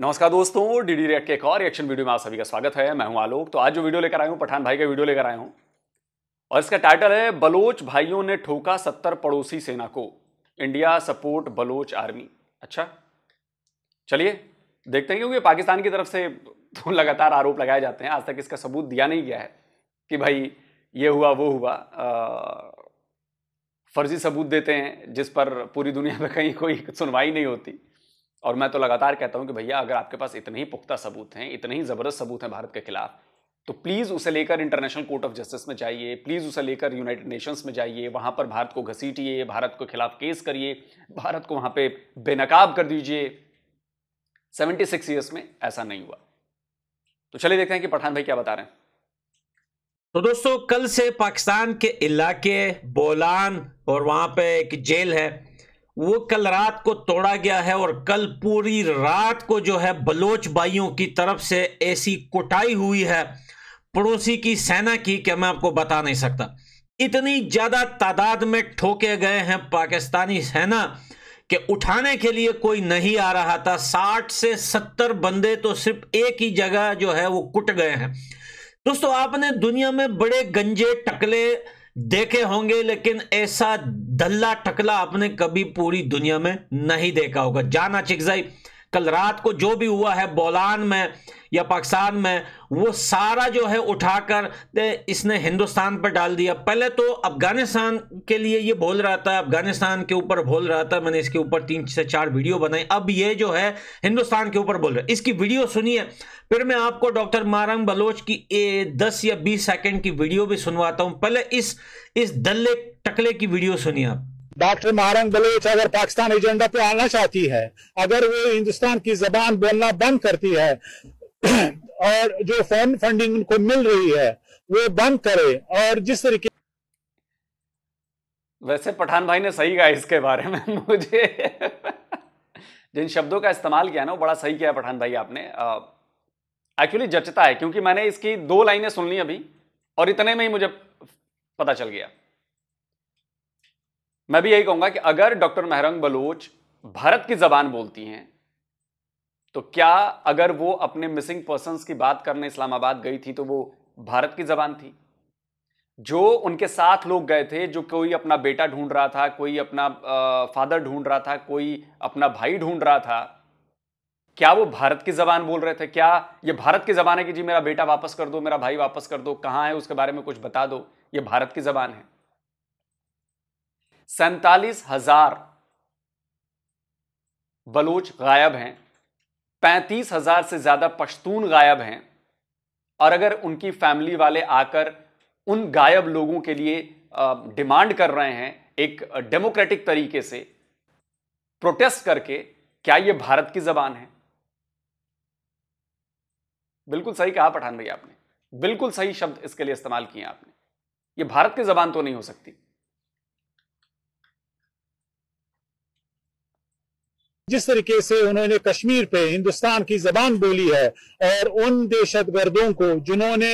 नमस्कार दोस्तों D D rate के एक और एक्शन वीडियो में आप सभी का स्वागत है मैं हूं आलोक तो आज जो वीडियो लेकर आया हूं पठान भाई का वीडियो लेकर आया हूं और इसका टाइटल है बलोच भाइयों ने ठोका सत्तर पड़ोसी सेना को इंडिया सपोर्ट बलोच आर्मी अच्छा चलिए देखते हैं क्योंकि पाकिस्तान की तरफ से तो लगातार आरोप लगाए जाते हैं आज तक इसका सबूत दिया नहीं गया है कि भाई ये हुआ वो हुआ फर्जी सबूत देते हैं जिस पर पूरी दुनिया में कहीं कोई सुनवाई नहीं होती और मैं तो लगातार कहता हूं कि भैया अगर आपके पास इतने ही पुख्ता सबूत हैं इतने ही ज़बरदस्त सबूत हैं भारत के खिलाफ तो प्लीज़ उसे लेकर इंटरनेशनल कोर्ट ऑफ जस्टिस में जाइए प्लीज़ उसे लेकर यूनाइटेड नेशंस में जाइए वहां पर भारत को घसीटिए भारत के खिलाफ केस करिए भारत को वहां पर बेनकाब कर दीजिए सेवेंटी सिक्स ईयर्स में ऐसा नहीं हुआ तो चलिए देखते हैं कि पठान भाई क्या बता रहे हैं तो दोस्तों कल से पाकिस्तान के इलाके बोलान और वहां पे एक जेल है वो कल रात को तोड़ा गया है और कल पूरी रात को जो है बलोच भाइयों की तरफ से ऐसी कुटाई हुई है पड़ोसी की सेना की क्या मैं आपको बता नहीं सकता इतनी ज़्यादा तादाद में ठोके गए हैं पाकिस्तानी सेना के उठाने के लिए कोई नहीं आ रहा था साठ से सत्तर बंदे तो सिर्फ एक ही जगह जो है वो कुट गए हैं दोस्तों आपने दुनिया में बड़े गंजे टकले देखे होंगे लेकिन ऐसा दल्ला टकला आपने कभी पूरी दुनिया में नहीं देखा होगा जाना चिकजाई कल रात को जो भी हुआ है बोलान में या पाकिस्तान में वो सारा जो है उठाकर इसने हिंदुस्तान पर डाल दिया पहले तो अफगानिस्तान के लिए ये बोल रहा था अफगानिस्तान के ऊपर बोल रहा था मैंने इसके ऊपर तीन से चार वीडियो बनाई अब ये जो है हिंदुस्तान के ऊपर बोल रहा है इसकी वीडियो सुनिए फिर मैं आपको डॉक्टर मारंग बलोच की ए, दस या बीस सेकेंड की वीडियो भी सुनवाता हूँ पहले इस इस दल्ले टकले की वीडियो सुनिए आप डॉक्टर मारंग बलोच अगर पाकिस्तान एजेंडा पे आना चाहती है अगर वो हिंदुस्तान की जबान बोलना बंद करती है और जो फॉरन फंडिंग उनको मिल रही है वो बंद करे और जिस तरीके वैसे पठान भाई ने सही कहा इसके बारे में मुझे जिन शब्दों का इस्तेमाल किया ना वो बड़ा सही किया पठान भाई आपने एक्चुअली जचता है क्योंकि मैंने इसकी दो लाइनें सुन ली अभी और इतने में ही मुझे पता चल गया मैं भी यही कहूंगा कि अगर डॉक्टर मेहरंग बलोच भारत की जबान बोलती हैं तो क्या अगर वो अपने मिसिंग पर्सन की बात करने इस्लामाबाद गई थी तो वो भारत की जबान थी जो उनके साथ लोग गए थे जो कोई अपना बेटा ढूंढ रहा था कोई अपना आ, फादर ढूंढ रहा था कोई अपना भाई ढूंढ रहा था क्या वो भारत की जबान बोल रहे थे क्या ये भारत की जबान है कि जी मेरा बेटा वापस कर दो मेरा भाई वापस कर दो कहाँ है उसके बारे में कुछ बता दो ये भारत की जबान है सैतालीस हजार बलोच गायब हैं पैंतीस हजार से ज्यादा पश्तून गायब हैं और अगर उनकी फैमिली वाले आकर उन गायब लोगों के लिए डिमांड कर रहे हैं एक डेमोक्रेटिक तरीके से प्रोटेस्ट करके क्या यह भारत की जबान है बिल्कुल सही कहा पठान भैया आपने बिल्कुल सही शब्द इसके लिए इस्तेमाल किए आपने ये भारत की जबान तो नहीं हो सकती जिस तरीके से उन्होंने कश्मीर पे हिंदुस्तान की जबान बोली है और उन दहशत गर्दों को जिन्होंने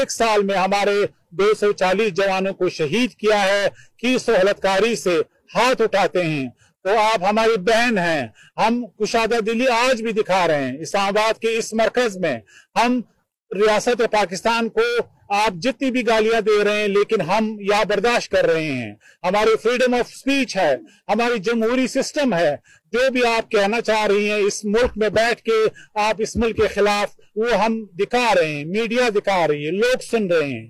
एक साल में हमारे 240 जवानों को शहीद किया है की सहलतकारी से हाथ उठाते हैं तो आप हमारी बहन हैं हम कुशादा दिल्ली आज भी दिखा रहे हैं इस्लामाबाद के इस मरकज में हम रियासत पाकिस्तान को आप जितनी भी गालियां दे रहे हैं लेकिन हम यह बर्दाश्त कर रहे हैं हमारे फ्रीडम ऑफ स्पीच है हमारी जमहूरी सिस्टम है जो भी आप कहना चाह रही हैं इस मुल्क में बैठ के आप इस मुल्क के खिलाफ वो हम दिखा रहे हैं मीडिया दिखा रही है लोग सुन रहे हैं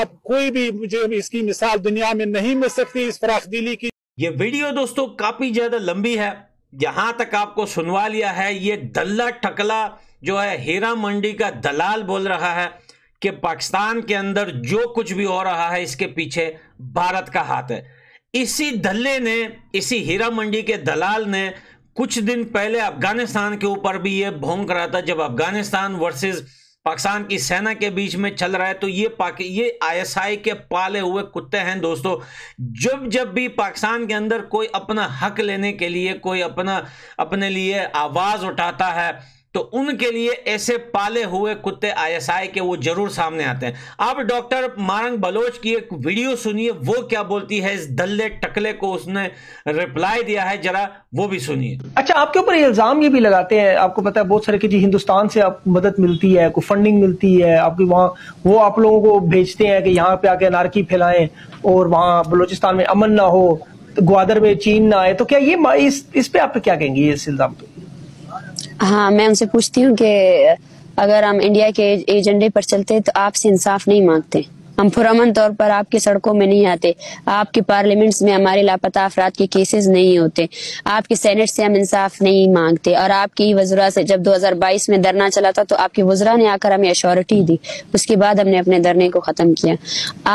आप कोई भी मुझे इसकी मिसाल दुनिया में नहीं मिल सकती इस फराख दिली की ये वीडियो दोस्तों काफी ज्यादा लंबी है यहां तक आपको सुनवा लिया है ये दल्ला ठकला जो है हीरा मंडी का दलाल बोल रहा है कि पाकिस्तान के अंदर जो कुछ भी हो रहा है इसके पीछे भारत का हाथ है इसी धल्ले ने इसी हीरा मंडी के दलाल ने कुछ दिन पहले अफगानिस्तान के ऊपर भी ये भोंग रहा था जब अफगानिस्तान वर्सेस पाकिस्तान की सेना के बीच में चल रहा है तो ये पाकि ये आईएसआई के पाले हुए कुत्ते हैं दोस्तों जब जब भी पाकिस्तान के अंदर कोई अपना हक लेने के लिए कोई अपना अपने लिए आवाज़ उठाता है तो उनके लिए ऐसे पाले हुए कुत्ते आईएसआई के वो जरूर सामने आते हैं अब डॉक्टर मारंग बलोच की एक वीडियो सुनिए वो क्या बोलती है इस दल्ले टकले को उसने रिप्लाई दिया है जरा वो भी सुनिए अच्छा आपके ऊपर इल्जाम ये भी लगाते हैं आपको पता है बहुत सारे की जी हिंदुस्तान से आप मदद मिलती है कोई फंडिंग मिलती है आपकी वहाँ वो आप लोगों को भेजते हैं कि यहाँ पे आके नारकी फैलाएं और वहाँ बलोचिस्तान में अमन ना हो ग्वादर में चीन ना आए तो क्या ये इस, इस पे आप क्या कहेंगे इस इल्जाम पे हाँ मैं उनसे पूछती हूँ कि अगर हम इंडिया के एजेंडे पर चलते तो आपसे इंसाफ नहीं मांगते हम पुरमन तौर पर आपके सड़कों में नहीं आते आपके पार्लियामेंट्स में हमारे लापता अफराद के केसेस नहीं होते आपके सेनेट से हम इंसाफ नहीं मांगते और आपकी वजरा से जब 2022 में धरना चला था तो आपकी वजरा ने आकर हमें अशोरिटी दी उसके बाद हमने अपने धरने को खत्म किया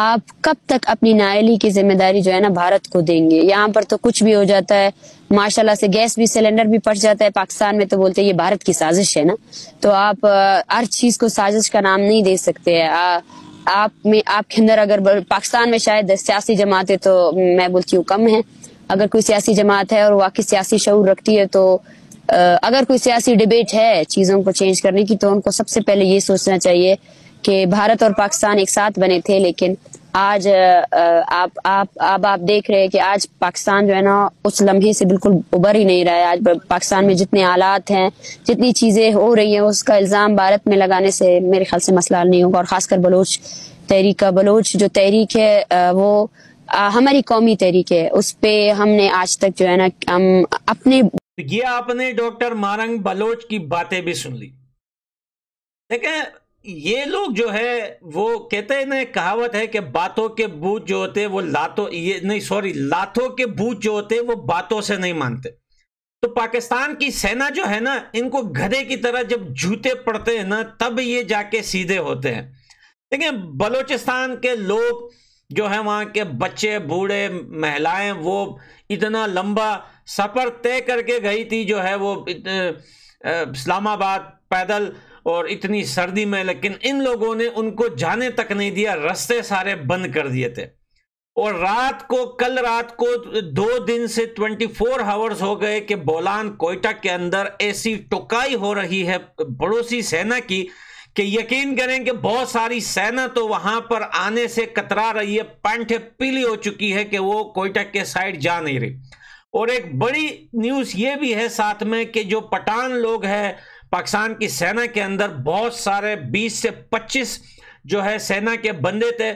आप कब तक अपनी नायली की जिम्मेदारी जो है ना भारत को देंगे यहाँ पर तो कुछ भी हो जाता है माशाल्लाह से गैस भी सिलेंडर भी पट जाता है पाकिस्तान में तो बोलते हैं ये भारत की साजिश है ना तो आप हर चीज को साजिश का नाम नहीं दे सकते आ, आप में आपके अंदर अगर पाकिस्तान में शायद सियासी जमातें तो मैं बोलती हूँ कम है अगर कोई सियासी जमात है और वाकई सियासी शऊर रखती है तो अगर कोई सियासी डिबेट है चीजों को चेंज करने की तो उनको सबसे पहले ये सोचना चाहिए कि भारत और पाकिस्तान एक साथ बने थे लेकिन आज आप आप आप आप देख रहे हैं कि आज पाकिस्तान जो है ना उस लम्हे से बिल्कुल उबर ही नहीं रहा है आज पाकिस्तान में जितने आलात हैं जितनी चीजें हो रही हैं उसका इल्जाम भारत में लगाने से मेरे ख्याल से मसला नहीं होगा और खासकर बलोच तहरीक का बलोच जो तहरीक है वो हमारी कौमी तहरीक है उस पर हमने आज तक जो है ना हम अपने ये आपने डॉक्टर मारंग बलोच की बातें भी सुन ली देखें ये लोग जो है वो कहते हैं ना कहावत है कि बातों के बूत जो होते वो लातों ये नहीं सॉरी लातों के बूत जो होते वो बातों से नहीं मानते तो पाकिस्तान की सेना जो है ना इनको घरे की तरह जब जूते पड़ते हैं ना तब ये जाके सीधे होते हैं देखिए बलोचिस्तान के लोग जो है वहाँ के बच्चे बूढ़े महिलाएं वो इतना लंबा सफ़र तय करके गई थी जो है वो इस्लामाबाद पैदल और इतनी सर्दी में लेकिन इन लोगों ने उनको जाने तक नहीं दिया रास्ते सारे बंद कर दिए थे और रात को कल रात को दो दिन से 24 फोर आवर्स हो गए कि बोलान कोयटा के अंदर ऐसी टोकाई हो रही है पड़ोसी सेना की कि यकीन करें कि बहुत सारी सेना तो वहां पर आने से कतरा रही है पैंठे पीली हो चुकी है कि वो कोयटा के साइड जा नहीं रही और एक बड़ी न्यूज ये भी है साथ में कि जो पठान लोग हैं पाकिस्तान की सेना के अंदर बहुत सारे 20 से 25 जो है सेना के बंदे थे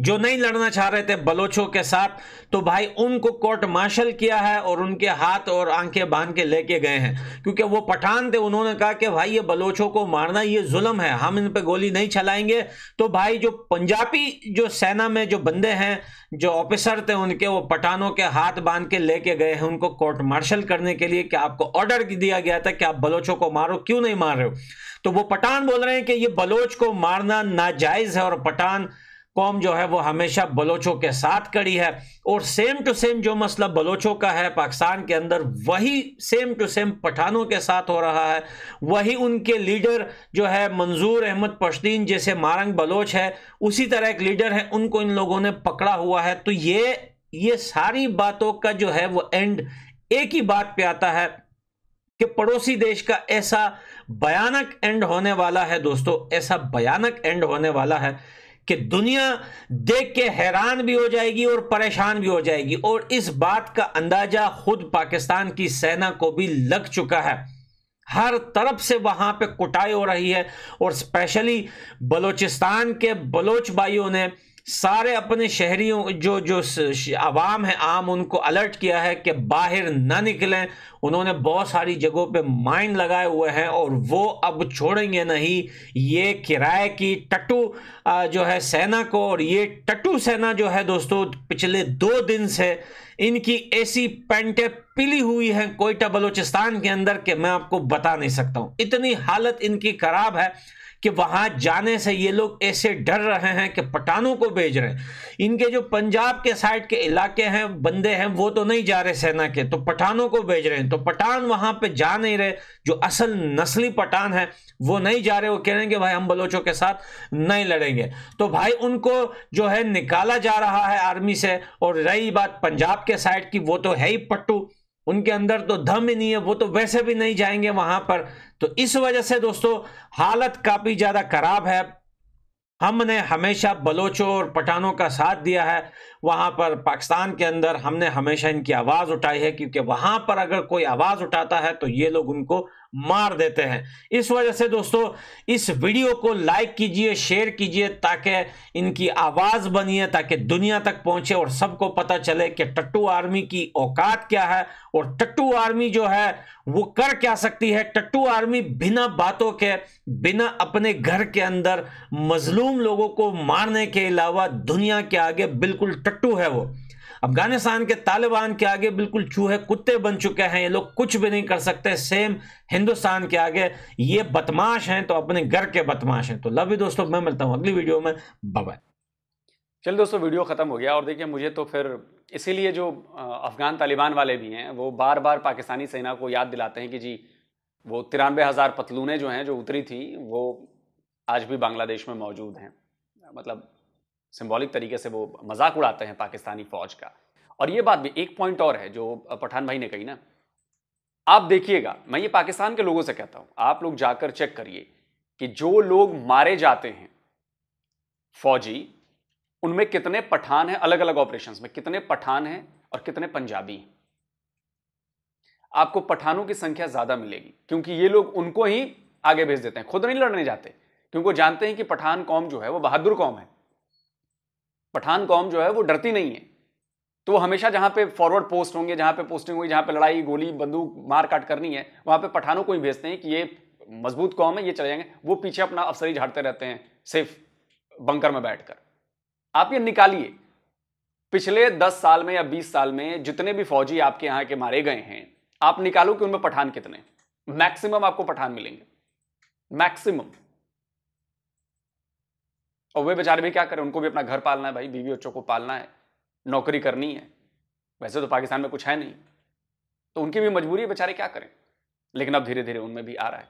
जो नहीं लड़ना चाह रहे थे बलोचों के साथ तो भाई उनको कोर्ट मार्शल किया है और उनके हाथ और आंखें बांध के लेके गए हैं क्योंकि वो पठान थे उन्होंने कहा कि भाई ये बलोचों को मारना ये जुल्म है हम इन पे गोली नहीं चलाएंगे तो भाई जो पंजाबी जो सेना में जो बंदे हैं जो ऑफिसर थे उनके वो पठानों के हाथ बांध के लेके गए हैं उनको कोर्ट मार्शल करने के लिए कि आपको ऑर्डर दिया गया था कि आप बलोचों को मारो क्यों नहीं मार रहे हो तो वो पठान बोल रहे हैं कि ये बलोच को मारना नाजायज़ है और पठान कौम जो है वो हमेशा बलोचों के साथ कड़ी है और सेम टू सेम जो मसला बलोचों का है पाकिस्तान के अंदर वही सेम टू सेम पठानों के साथ हो रहा है वही उनके लीडर जो है मंजूर अहमद पश्तीन जैसे मारंग बलोच है उसी तरह एक लीडर है उनको इन लोगों ने पकड़ा हुआ है तो ये ये सारी बातों का जो है वो एंड एक ही बात पे आता है कि पड़ोसी देश का ऐसा भयानक एंड होने वाला है दोस्तों ऐसा भयानक एंड होने वाला है कि दुनिया देख के हैरान भी हो जाएगी और परेशान भी हो जाएगी और इस बात का अंदाजा खुद पाकिस्तान की सेना को भी लग चुका है हर तरफ से वहां पे कुटाई हो रही है और स्पेशली बलोचिस्तान के बलोच भाइयों ने सारे अपने शहरियों जो जो आवाम है आम उनको अलर्ट किया है कि बाहर ना निकलें उन्होंने बहुत सारी जगहों पे माइन लगाए हुए हैं और वो अब छोड़ेंगे नहीं ये किराए की टटू जो है सेना को और ये टटू सेना जो है दोस्तों पिछले दो दिन से इनकी ऐसी पेंटें पिली हुई हैं कोयटा बलोचिस्तान के अंदर कि मैं आपको बता नहीं सकता हूँ इतनी हालत इनकी ख़राब है कि वहां जाने से ये लोग ऐसे डर रहे हैं कि पठानों को भेज रहे हैं इनके जो पंजाब के साइड के इलाके हैं बंदे हैं वो तो नहीं जा रहे सेना के तो पठानों को भेज रहे हैं तो पठान वहां पे जा नहीं रहे जो असल नस्ली पठान है वो नहीं जा रहे वो कह रहे हैं कि भाई हम बलोचों के साथ नहीं लड़ेंगे तो भाई उनको जो है निकाला जा रहा है आर्मी से और रही बात पंजाब के साइड की वो तो है ही पट्टू उनके अंदर तो धम ही नहीं है वो तो वैसे भी नहीं जाएंगे वहां पर तो इस वजह से दोस्तों हालत काफी ज्यादा खराब है हमने हमेशा बलोचों और पठानों का साथ दिया है वहाँ पर पाकिस्तान के अंदर हमने हमेशा इनकी आवाज़ उठाई है क्योंकि वहाँ पर अगर कोई आवाज़ उठाता है तो ये लोग उनको मार देते हैं इस वजह से दोस्तों इस वीडियो को लाइक कीजिए शेयर कीजिए ताकि इनकी आवाज़ बनिए ताकि दुनिया तक पहुंचे और सबको पता चले कि टट्टू आर्मी की औकात क्या है और टट्टू आर्मी जो है वो कर क्या सकती है टट्टू आर्मी बिना बातों के बिना अपने घर के अंदर मजलूम लोगों को मारने के अलावा दुनिया के आगे बिल्कुल रट्टू है वो अफगानिस्तान के तालिबान के आगे बिल्कुल चूहे कुत्ते बन चुके हैं ये लोग कुछ भी नहीं कर सकते सेम हिंदुस्तान के आगे ये बदमाश हैं तो अपने घर के बदमाश हैं तो लव यू दोस्तों मैं मिलता हूँ अगली वीडियो में बाय चल दोस्तों वीडियो ख़त्म हो गया और देखिए मुझे तो फिर इसीलिए जो अफ़गान तालिबान वाले भी हैं वो बार बार पाकिस्तानी सेना को याद दिलाते हैं कि जी वो तिरानवे हज़ार पतलूने जो हैं जो उतरी थी वो आज भी बांग्लादेश में मौजूद हैं मतलब सिंबॉलिक तरीके से वो मजाक उड़ाते हैं पाकिस्तानी फौज का और ये बात भी एक पॉइंट और है जो पठान भाई ने कही ना आप देखिएगा मैं ये पाकिस्तान के लोगों से कहता हूं आप लोग जाकर चेक करिए कि जो लोग मारे जाते हैं फौजी उनमें कितने पठान हैं अलग अलग ऑपरेशंस में कितने पठान हैं और कितने पंजाबी हैं आपको पठानों की संख्या ज्यादा मिलेगी क्योंकि ये लोग उनको ही आगे भेज देते हैं खुद नहीं लड़ने जाते क्योंकि वो जानते हैं कि पठान कौम जो है वो बहादुर कौम है पठान कौम जो है वो डरती नहीं है तो वो हमेशा जहाँ पे फॉरवर्ड पोस्ट होंगे जहाँ पे पोस्टिंग होगी जहाँ पे लड़ाई गोली बंदूक मार काट करनी है वहाँ पे पठानों को ही भेजते हैं कि ये मजबूत कौम है ये चले जाएंगे वो पीछे अपना अफसरी झाड़ते रहते हैं सिर्फ बंकर में बैठकर आप ये निकालिए पिछले दस साल में या बीस साल में जितने भी फौजी आपके यहाँ के मारे गए हैं आप निकालो कि उनमें पठान कितने मैक्सिमम आपको पठान मिलेंगे मैक्सिमम और वे बेचारे भी क्या करें उनको भी अपना घर पालना है भाई बीवी बच्चों को पालना है नौकरी करनी है वैसे तो पाकिस्तान में कुछ है नहीं तो उनकी भी मजबूरी है बेचारे क्या करें लेकिन अब धीरे धीरे उनमें भी आ रहा है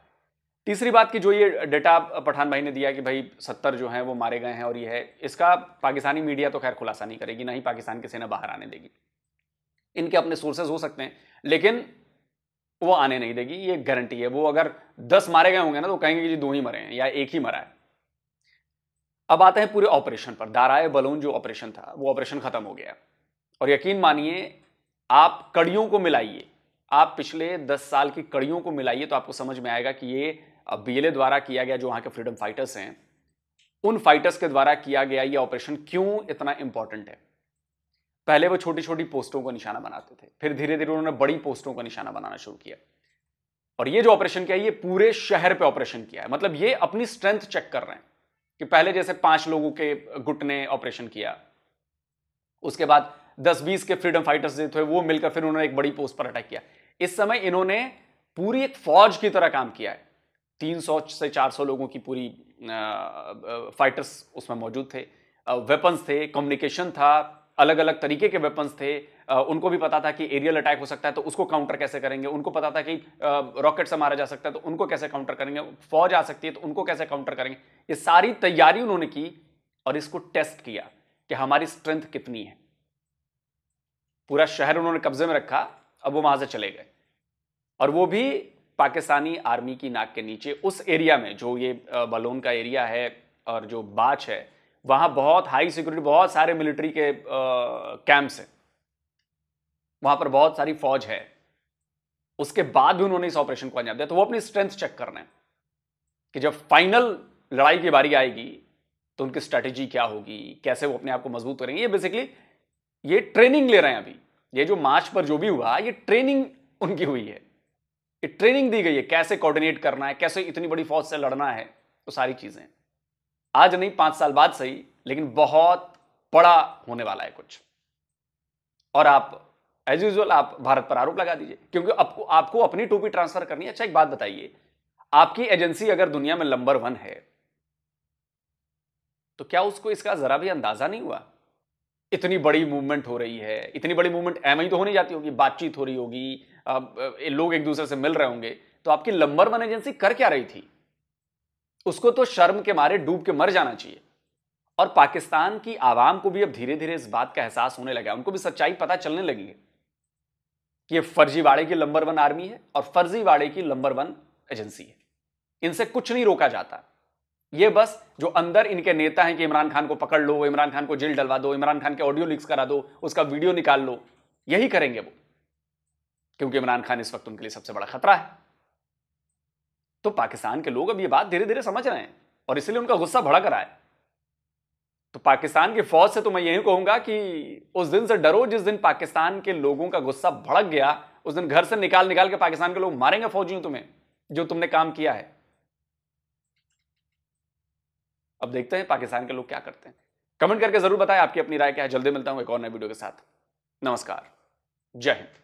तीसरी बात की जो ये डेटा पठान भाई ने दिया कि भाई सत्तर जो हैं वो मारे गए हैं और ये है इसका पाकिस्तानी मीडिया तो खैर खुलासा नहीं करेगी ना ही पाकिस्तान की सेना बाहर आने देगी इनके अपने सोर्सेज हो सकते हैं लेकिन वो आने नहीं देगी ये गारंटी है वो अगर दस मारे गए होंगे ना तो कहेंगे कि जी दो ही मरे हैं या एक ही मरा है अब आते हैं पूरे ऑपरेशन पर दाराए बलून जो ऑपरेशन था वो ऑपरेशन खत्म हो गया और यकीन मानिए आप कड़ियों को मिलाइए आप पिछले दस साल की कड़ियों को मिलाइए तो आपको समझ में आएगा कि ये बीएलए द्वारा किया गया जो वहाँ के फ्रीडम फाइटर्स हैं उन फाइटर्स के द्वारा किया गया ये ऑपरेशन क्यों इतना इंपॉर्टेंट है पहले वो छोटी छोटी पोस्टों को निशाना बनाते थे फिर धीरे धीरे उन्होंने बड़ी पोस्टों का निशाना बनाना शुरू किया और ये जो ऑपरेशन किया ये पूरे शहर पे ऑपरेशन किया है मतलब ये अपनी स्ट्रेंथ चेक कर रहे हैं कि पहले जैसे पांच लोगों के गुट ने ऑपरेशन किया उसके बाद दस बीस के फ्रीडम फाइटर्स जो थे वो मिलकर फिर उन्होंने एक बड़ी पोस्ट पर अटैक किया इस समय इन्होंने पूरी एक फौज की तरह काम किया है तीन सौ से चार सौ लोगों की पूरी आ, आ, फाइटर्स उसमें मौजूद थे वेपन्स थे कम्युनिकेशन था अलग अलग तरीके के वेपन्स थे उनको भी पता था कि एरियल अटैक हो सकता है तो उसको काउंटर कैसे करेंगे उनको पता था कि रॉकेट से मारा जा सकता है तो उनको कैसे काउंटर करेंगे फौज आ सकती है तो उनको कैसे काउंटर करेंगे ये सारी तैयारी उन्होंने की और इसको टेस्ट किया कि हमारी स्ट्रेंथ कितनी है पूरा शहर उन्होंने कब्जे में रखा अब वो वहां से चले गए और वो भी पाकिस्तानी आर्मी की नाक के नीचे उस एरिया में जो ये बलोन का एरिया है और जो बाच है वहां बहुत हाई सिक्योरिटी बहुत सारे मिलिट्री के कैंप्स हैं वहां पर बहुत सारी फौज है उसके बाद भी उन्होंने इस ऑपरेशन को अंजाम दिया तो वो अपनी स्ट्रेंथ चेक करना है कि जब फाइनल लड़ाई की बारी आएगी तो उनकी स्ट्रैटेजी क्या होगी कैसे वो अपने आप को मजबूत करेंगे ये बेसिकली ये ट्रेनिंग ले रहे हैं अभी ये जो मार्च पर जो भी हुआ ये ट्रेनिंग उनकी हुई है ये ट्रेनिंग दी गई है कैसे कोऑर्डिनेट करना है कैसे इतनी बड़ी फौज से लड़ना है तो सारी चीज़ें आज नहीं पांच साल बाद सही लेकिन बहुत बड़ा होने वाला है कुछ और आप एज यूजल आप भारत पर आरोप लगा दीजिए क्योंकि आपको आपको अपनी टोपी ट्रांसफर करनी है अच्छा एक बात बताइए आपकी एजेंसी अगर दुनिया में नंबर वन है तो क्या उसको इसका जरा भी अंदाजा नहीं हुआ इतनी बड़ी मूवमेंट हो रही है इतनी बड़ी मूवमेंट एम ही तो होनी जाती होगी बातचीत हो रही होगी लोग एक दूसरे से मिल रहे होंगे तो आपकी नंबर वन एजेंसी कर क्या रही थी उसको तो शर्म के मारे डूब के मर जाना चाहिए और पाकिस्तान की आवाम को भी अब धीरे धीरे इस बात का एहसास होने लगा उनको भी सच्चाई पता चलने लगी है कि ये फर्जीवाड़े की नंबर वन आर्मी है और फर्जीवाड़े की नंबर वन एजेंसी है इनसे कुछ नहीं रोका जाता ये बस जो अंदर इनके नेता हैं कि इमरान खान को पकड़ लो इमरान खान को जेल डलवा दो इमरान खान के ऑडियो लिक्स करा दो उसका वीडियो निकाल लो यही करेंगे वो क्योंकि इमरान खान इस वक्त उनके लिए सबसे बड़ा खतरा है तो पाकिस्तान के लोग अब ये बात धीरे धीरे समझ रहे हैं और इसलिए उनका गुस्सा भड़क रहा है तो पाकिस्तान की फौज से तो मैं यही कहूंगा कि उस दिन से डरो जिस दिन पाकिस्तान के लोगों का गुस्सा भड़क गया उस दिन घर से निकाल निकाल के पाकिस्तान के लोग मारेंगे फौजियों तुम्हें जो तुमने काम किया है अब देखते हैं पाकिस्तान के लोग क्या करते हैं कमेंट करके जरूर बताएं आपकी अपनी राय क्या है जल्दी मिलता हूं एक और नए वीडियो के साथ नमस्कार जय हिंद